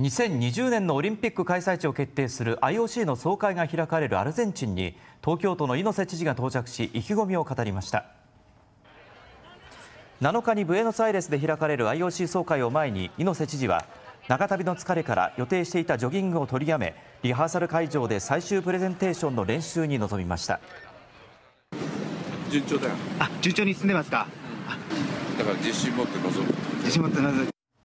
2020年のオリンピック開催地を決定する IOC の総会が開かれるアルゼンチンに東京都の猪瀬知事が到着し意気込みを語りました7日にブエノスアイレスで開かれる IOC 総会を前に猪瀬知事は長旅の疲れから予定していたジョギングを取りやめリハーサル会場で最終プレゼンテーションの練習に臨みました順調だよあ順調に進んでますかだから自信持って臨む自信持って臨む